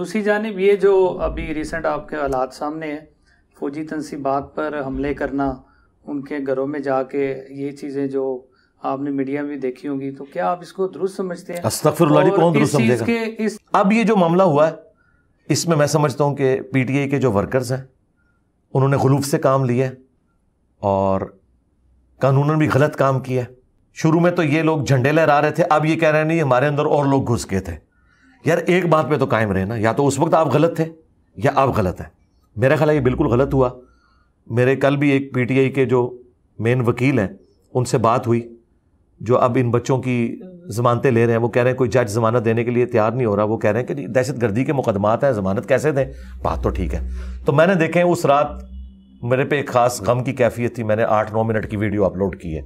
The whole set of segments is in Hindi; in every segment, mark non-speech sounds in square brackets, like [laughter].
दूसरी जानब ये जो अभी रिसेंट आपके हालात सामने हैं फौजी तनसीबात पर हमले करना उनके घरों में जाके ये चीज़ें जो आपने मीडिया में देखी होगी तो क्या आप इसको दुरुस्त समझते हैं कौन दुरुस्त समझेगा इस अब ये जो मामला हुआ है इसमें मैं समझता हूँ कि पीटीआई के जो वर्कर्स हैं उन्होंने खलूफ से काम लिया है और कानूनन भी गलत काम किया है शुरू में तो ये लोग झंडे लहरा रहे थे अब ये कह रहे नहीं हमारे अंदर और लोग घुस गए थे यार एक बात पे तो कायम रहे ना या तो उस वक्त आप गलत थे या आप गलत हैं मेरा ख्याल ये बिल्कुल गलत हुआ मेरे कल भी एक पीटीआई के जो मेन वकील हैं उनसे बात हुई जो अब इन बच्चों की ज़मानतें ले रहे हैं वो कह रहे हैं कोई जज ज़मानत देने के लिए तैयार नहीं हो रहा वो कह रहे हैं कि दहशत गर्दी के मुकदमात हैं ज़मानत कैसे दें बात तो ठीक है तो मैंने देखें उस रात मेरे पे एक ख़ास गम की कैफियत थी मैंने आठ नौ मिनट की वीडियो अपलोड की है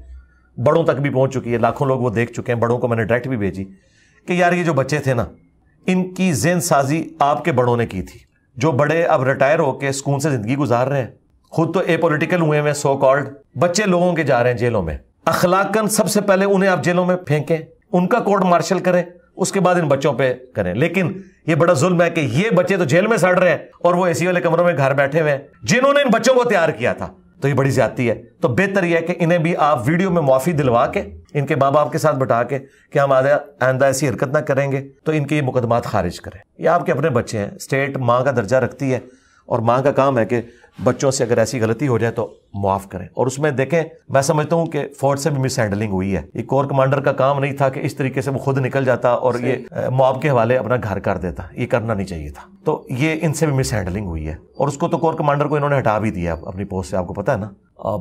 बड़ों तक भी पहुंच चुकी है लाखों लोग वो देख चुके हैं बड़ों को मैंने डायरेक्ट भी भेजी कि यार ये जो बच्चे थे ना इनकी जेन साजी आपके बड़ों ने की थी जो बड़े अब रिटायर होकर स्कूल से जिंदगी गुजार रहे हैं खुद तो ए पोलिटिकल हुए हैं सो कॉल्ड बच्चे लोगों के जा रहे हैं जेलों में अखलाकन सबसे पहले उन्हें आप जेलों में फेंकें उनका कोर्ट मार्शल करें उसके बाद इन बच्चों पे करें लेकिन ये बड़ा जुल्म है कि ये बच्चे तो जेल में सड़ रहे हैं और वो एसी वाले कमरों में घर बैठे हुए हैं जिन्होंने इन बच्चों को तैयार किया था तो ये बड़ी ज्यादा है तो बेहतर यह है कि इन्हें भी आप वीडियो में माफी दिलवा के इनके माँ बाप के साथ बैठा के कि हम आधा आंदा ऐसी हरकत ना करेंगे तो इनके ये मुकदमात खारिज करें ये आपके अपने बच्चे हैं स्टेट माँ का दर्जा रखती है और माँ का काम है कि बच्चों से अगर ऐसी गलती हो जाए तो माफ़ करें और उसमें देखें मैं समझता हूँ कि फौज से भी मिस हैंडलिंग हुई है ये कोर कमांडर का काम नहीं था कि इस तरीके से वो खुद निकल जाता और ये मुआव के हवाले अपना घर कर देता ये करना नहीं चाहिए था तो ये इनसे भी मिस हैंडलिंग हुई है और उसको तो कोर कमांडर को इन्होंने हटा भी दिया अपनी पोस्ट से आपको पता है ना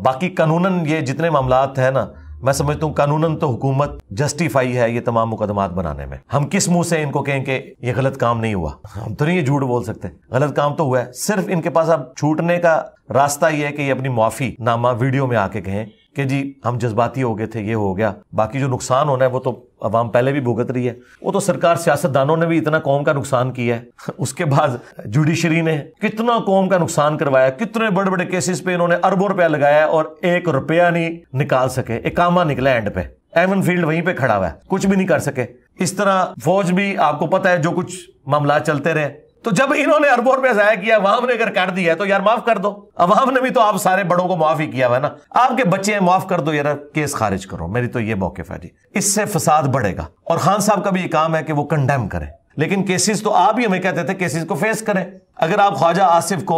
बाकी कानूनन ये जितने मामला हैं ना मैं समझता हूँ कानूनन तो हुकूमत जस्टिफाई है ये तमाम मुकदमात बनाने में हम किस मुंह से इनको कहें कि ये गलत काम नहीं हुआ हम तो नहीं ये झूठ बोल सकते गलत काम तो हुआ है सिर्फ इनके पास अब छूटने का रास्ता ये है कि ये अपनी माफी नामा वीडियो में आके कहें कि जी हम जज्बाती हो गए थे ये हो गया बाकी जो नुकसान होना है वो तो अवाम पहले भी भुगत रही है वो तो सरकार सियासतदानों ने भी इतना कौम का नुकसान किया है [laughs] उसके बाद जुडिशरी ने कितना कौम का नुकसान करवाया कितने बड़े बड़े केसेस पे इन्होंने अरबों रुपया लगाया और एक रुपया नहीं निकाल सके कामा निकला एंड पे एमन फील्ड वहीं पे खड़ा हुआ है कुछ भी नहीं कर सके इस तरह फौज भी आपको पता है जो कुछ मामला चलते रहे तो जब इन्होंने अरबों रुपया जाया किया अवाम ने अगर कर दिया तो यार माफ कर दो अवाम ने भी तो आप सारे बड़ों को माफ ही किया हुआ ना आपके बच्चे हैं माफ कर दो यार केस खारिज करो मेरी तो ये मौके है जी इससे फसाद बढ़ेगा और खान साहब का भी ये काम है कि वो कंडेम करें लेकिन केसेस तो आप ही हमें कहते थे केसेस को फेस करें अगर आप ख्वाजा आसिफ को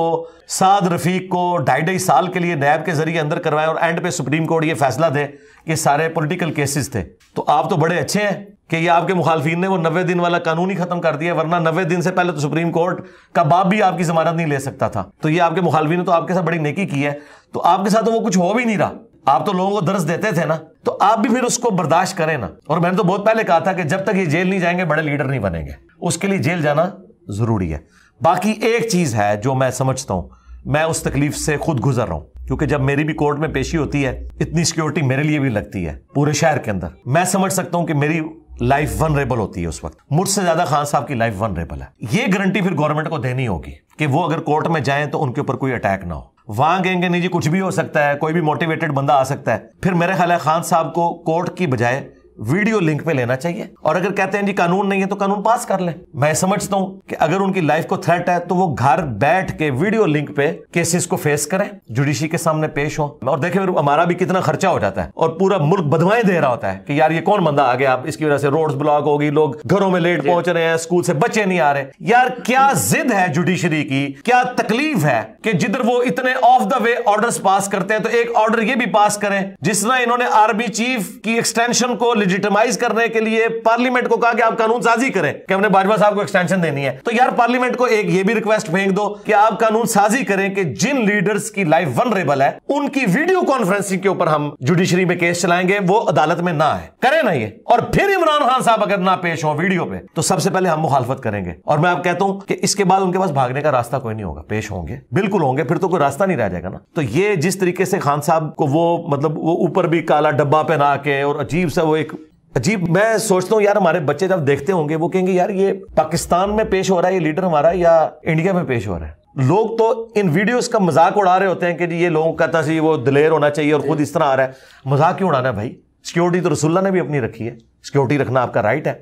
साद रफीक को ढाई ढाई साल के लिए नैब के जरिए अंदर करवाएं और एंड पे सुप्रीम कोर्ट ये फैसला दे कि सारे पॉलिटिकल केसेस थे तो आप तो बड़े अच्छे हैं कि ये आपके मुखालफी ने वो नबे दिन वाला कानून ही खत्म कर दिया वरना नबे दिन से पहले तो सुप्रीम कोर्ट का बाप भी आपकी जमानत नहीं ले सकता था तो ये आपके मुखालफी ने तो आपके साथ बड़ी नेकी की है तो आपके साथ तो वो कुछ हो भी नहीं रहा आप तो लोगों को दर्ज देते थे ना तो आप भी फिर उसको बर्दाश्त करें ना और मैंने तो बहुत पहले कहा था कि जब तक ये जेल नहीं जाएंगे बड़े लीडर नहीं बनेंगे उसके लिए जेल जाना जरूरी है बाकी एक चीज है जो मैं समझता हूं मैं उस तकलीफ से खुद गुजर रहा हूं क्योंकि जब मेरी भी कोर्ट में पेशी होती है इतनी सिक्योरिटी मेरे लिए भी लगती है पूरे शहर के अंदर मैं समझ सकता हूं कि मेरी लाइफ वनरेबल होती है उस वक्त मुझसे ज्यादा खान साहब की लाइफ वनरेबल है ये गारंटी फिर गवर्नमेंट को देनी होगी कि वो अगर कोर्ट में जाए तो उनके ऊपर कोई अटैक ना हो वहां कहेंगे नहीं जी कुछ भी हो सकता है कोई भी मोटिवेटेड बंदा आ सकता है फिर मेरे ख्याल है खान साहब को कोर्ट की बजाय वीडियो लिंक पे लेना चाहिए और अगर कहते हैं जी कानून नहीं है तो कानून पास कर ले मैं समझता हूं कि अगर उनकी लाइफ को थ्रेट है तो वो घर बैठ के वीडियो लिंक पे केसेस को फेस करें जुडिशी के सामने पेश हो और देखे फिर हमारा भी कितना खर्चा हो जाता है और पूरा मुल्क बदवाएं दे रहा होता है कि यार ये कौन बंदा आ गया आप इसकी वजह से रोड ब्लॉक होगी लोग घरों में लेट पहुंच रहे हैं स्कूल से बच्चे नहीं आ रहे यार क्या जिद है जुडिशरी की क्या तकलीफ है कि जिधर वो इतने off the way order pass करते हैं तो एक ऑर्डर ये भी पास करें जिस तरह इन्होंने आर्मी चीफ की एक्सटेंशन को लिजिटमाइज करने के लिए पार्लियामेंट को कहा कि आप कानून साजी करें कि हमने भाजपा साहब को एक्सटेंशन देनी है तो यार पार्लियामेंट को एक ये भी रिक्वेस्ट फेंक दो कि आप कानून साजी करें कि जिन लीडर्स की लाइफ वनरेबल है उनकी वीडियो कॉन्फ्रेंसिंग के ऊपर हम जुडिशरी में केस चलाएंगे वो अदालत में ना आए करें ना ये और फिर इमरान खान साहब अगर ना पेश हो वीडियो पे तो सबसे पहले हम मुखालफत करेंगे और मैं आप कहता हूं कि इसके बाद उनके पास भागने का रास्ता कोई नहीं होगा पेश होंगे बिल्कुल होंगे फिर तो कोई रास्ता नहीं रह जाएगा ना तो ये जिस तरीके से खान साहब को वो मतलब वो ऊपर भी काला डब्बा पहना के और अजीब सा वो एक अजीब मैं सोचता हूँ यार हमारे बच्चे जब देखते होंगे वो कहेंगे यार ये पाकिस्तान में पेश हो रहा है ये लीडर हमारा या इंडिया में पेश हो रहा है लोग तो इन वीडियोस का मजाक उड़ा रहे होते हैं कि ये लोगों का था वो दिलेर होना चाहिए और खुद इस तरह आ रहा है मजाक क्यों उड़ाना है भाई सिक्योरिटी तो रसुल्ला ने भी अपनी रखी है सिक्योरिटी रखना आपका राइट है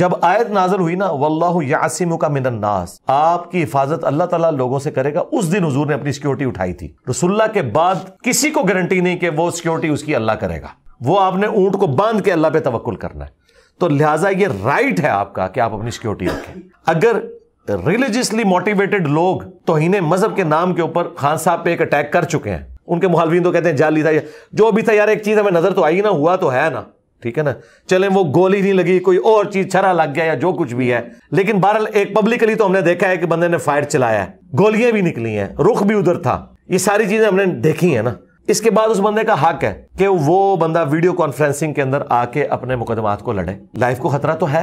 जब आयत नाजल हुई ना वल्लाह यासिम का मिनन्नास आपकी हिफाजत अल्लाह ताला लोगों से करेगा उस दिन हजूर ने अपनी सिक्योरिटी उठाई थी रसुल्ला के बाद किसी को गारंटी नहीं कि वो सिक्योरिटी उसकी अल्लाह करेगा वो आपने ऊंट को बांध के अल्लाह पे तवक्ल करना है तो लिहाजा ये राइट है आपका कि आप अपनी सिक्योरिटी रखें अगर रिलीजियसली मोटिवेटेड लोग तोहन मजहब के नाम के ऊपर खान साहब पे एक अटैक कर चुके हैं उनके मुहालवीन तो कहते हैं जाली था जो भी था यार एक चीज़ हमें नज़र तो आई ना हुआ तो है ना ठीक है ना चले वो गोली नहीं लगी कोई और चीज छरा लग गया या जो कुछ भी है लेकिन बहरहाल एक पब्लिकली तो हमने देखा है कि बंदे ने फायर चलाया है गोलियां भी निकली हैं रुख भी उधर था ये सारी चीजें हमने देखी है ना इसके बाद उस बंदे का हक है कि वो बंदा वीडियो कॉन्फ्रेंसिंग के अंदर आके अपने मुकदमात को लड़े लाइफ को खतरा तो है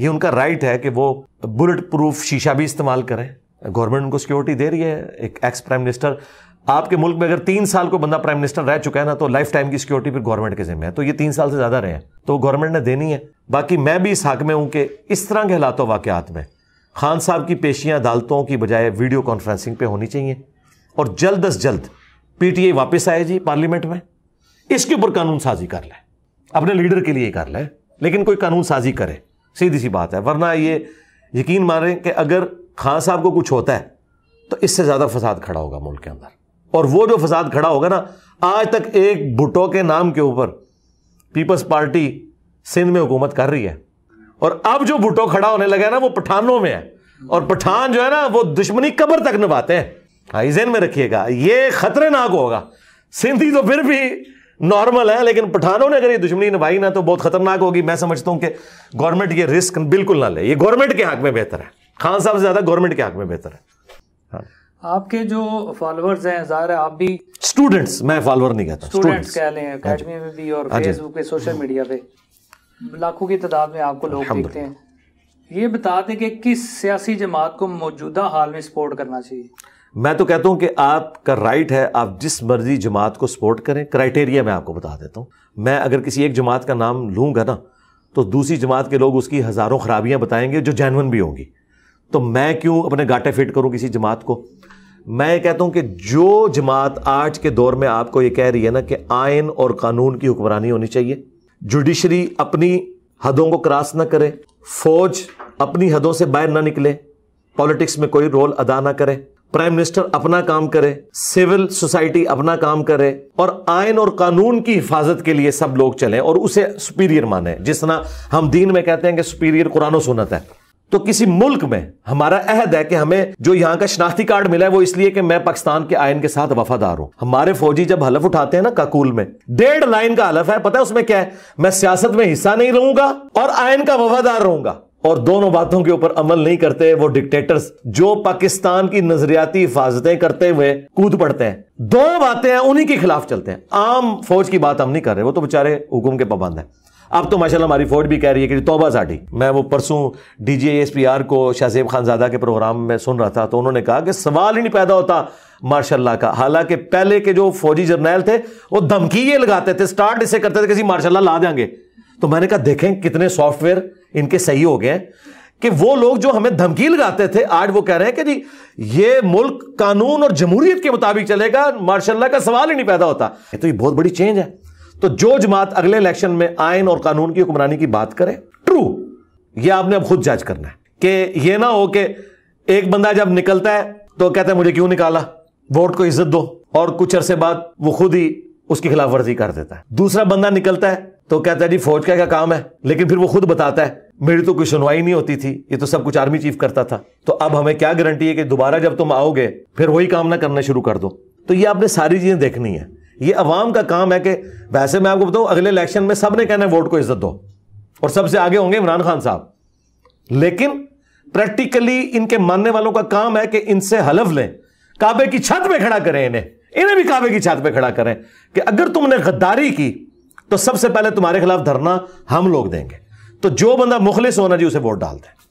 ये उनका राइट है कि वो बुलेट प्रूफ शीशा भी इस्तेमाल करें गवर्नमेंट उनको सिक्योरिटी दे रही है एक एक्स प्राइम मिनिस्टर आपके मुल्क में अगर तीन साल को बंदा प्राइम मिनिस्टर रह चुका है ना तो लाइफ टाइम की सिक्योरिटी फिर गवर्नमेंट के जिम्मे है तो ये तीन साल से ज्यादा रहे हैं तो गवर्नमेंट ने देनी है बाकी मैं भी इस हक में हूं कि इस तरह के हालातों वाकत में खान साहब की पेशियां अदालतों की बजाय वीडियो कॉन्फ्रेंसिंग पे होनी चाहिए और जल्द अज जल्द पीटीए वापस आए जी पार्लियामेंट में इसके ऊपर कानून साजी कर ले अपने लीडर के लिए कर ले लेकिन कोई कानून साजी करे सीधी सी बात है वरना ये यकीन मारे कि अगर खान साहब को कुछ होता है तो इससे ज़्यादा फसाद खड़ा होगा मुल्क के अंदर और वो जो फसाद खड़ा होगा ना आज तक एक भुट्टो के नाम के ऊपर पीपल्स पार्टी सिंध में हुकूमत कर रही है और अब जो भुट्टो खड़ा होने लगा है ना वो पठानों में है और पठान जो है ना वो दुश्मनी कबर तक निभाते हैं हाइजेन में रखिएगा ये खतरनाक होगा सिंधी तो फिर भी नॉर्मल है लेकिन पठानों ने अगर ये दुश्मनी निभाई ना तो बहुत खतरनाक होगी मैं समझता हूं कि गवर्नमेंट ये रिस्क बिल्कुल ना ले ये गवर्नमेंट के हक में बेहतर है खान साहब से ज़्यादा गवर्नमेंट के हक में बेहतर है हाँ। आपके जो फॉलोअर्स हैं ज़ाहिर है आप भी स्टूडेंट्स मैं फॉलोअर नहीं कहता स्टूडेंट्स कह लें अकेडमी में भी और फेसबुक हाँ पे सोशल मीडिया पे लाखों की तादाद में आपको लोग देखते हैं ये बता दें कि किस सियासी जमात को मौजूदा हाल में सपोर्ट करना चाहिए मैं तो कहता हूं कि आपका राइट है आप जिस मर्जी जमात को सपोर्ट करें क्राइटेरिया मैं आपको बता देता हूं मैं अगर किसी एक जमात का नाम लूंगा ना तो दूसरी जमात के लोग उसकी हज़ारों खराबियां बताएंगे जो जैनवन भी होंगी तो मैं क्यों अपने गाटे फिट करूं किसी जमात को मैं कहता हूं कि जो जमात आज के दौर में आपको ये कह रही है ना कि आयन और कानून की हुक्मरानी होनी चाहिए जुडिशरी अपनी हदों को क्रॉस ना करे फौज अपनी हदों से बाहर ना निकले पॉलिटिक्स में कोई रोल अदा ना करें प्राइम मिनिस्टर अपना काम करे सिविल सोसाइटी अपना काम करे और आयन और कानून की हिफाजत के लिए सब लोग चले और उसे सुपीरियर माने जिस तरह हम दीन में कहते हैं कि सुपीरियर कुरानो सुनत है तो किसी मुल्क में हमारा अहद है कि हमें जो यहां का शनाख्ती कार्ड मिला है वो इसलिए कि मैं पाकिस्तान के आयन के साथ वफादार हूं हमारे फौजी जब हलफ उठाते हैं ना काकुल में डेढ़ लाइन का हलफ है पता है उसमें क्या है मैं सियासत में हिस्सा नहीं रहूंगा और आयन का वफादार रहूंगा और दोनों बातों के ऊपर अमल नहीं करते वो डिक्टेटर्स जो पाकिस्तान की नजरियाती हिफाजतें करते हुए कूद पड़ते हैं दो बातें हैं उन्हीं के खिलाफ चलते हैं आम फौज की बात हम नहीं कर रहे वो तो बेचारे हुकुम के पाबंद हैं अब तो माशाल्लाह हमारी फौज भी कह रही है कि तोबा साढ़ी मैं वो परसों D G S P R को शाहजेब खानजादा के प्रोग्राम में सुन रहा था तो उन्होंने कहा कि सवाल ही नहीं पैदा होता मार्शाला का हालांकि पहले के जो फौजी जर्नैल थे वो धमकी ये लगाते थे स्टार्ट इसे करते थे किसी मार्शाला ला देंगे तो मैंने कहा देखें कितने सॉफ्टवेयर इनके सही हो गए कि वो लोग जो हमें धमकी लगाते थे आज वो कह रहे हैं कि जी ये मुल्क कानून और जमहूरियत के मुताबिक चलेगा मार्शाला का सवाल ही नहीं पैदा होता तो ये बहुत बड़ी चेंज है तो जो जमात अगले इलेक्शन में आयन और कानून की हुक्मरानी की बात करे ट्रू ये आपने अब खुद जज करना है कि ये ना हो कि एक बंदा जब निकलता है तो कहता है मुझे क्यों निकाला वोट को इज्जत दो और कुछ अरसे बाद वो खुद ही उसकी खिलाफ वर्जी कर देता है दूसरा बंदा निकलता है तो कहता है जी फौज का क्या काम है लेकिन फिर वो खुद बताता है मेरी तो कोई सुनवाई नहीं होती थी ये तो सब कुछ आर्मी चीफ करता था तो अब हमें क्या गारंटी है कि दोबारा जब तुम आओगे फिर वही काम ना करना शुरू कर दो तो ये आपने सारी चीज़ें देखनी है ये अवाम का काम है कि वैसे मैं आपको बताऊं अगले इलेक्शन में सबने कहना है वोट को इज्जत दो और सबसे आगे होंगे इमरान खान साहब लेकिन प्रैक्टिकली इनके मानने वालों का काम है कि इनसे हलफ लें काबे की छत पर खड़ा करें इन्हें इन्हें भी काबे की छत पे खड़ा करें कि अगर तुमने गद्दारी की तो सबसे पहले तुम्हारे खिलाफ धरना हम लोग देंगे तो जो बंदा मुखलिस होना जी उसे वोट डालते हैं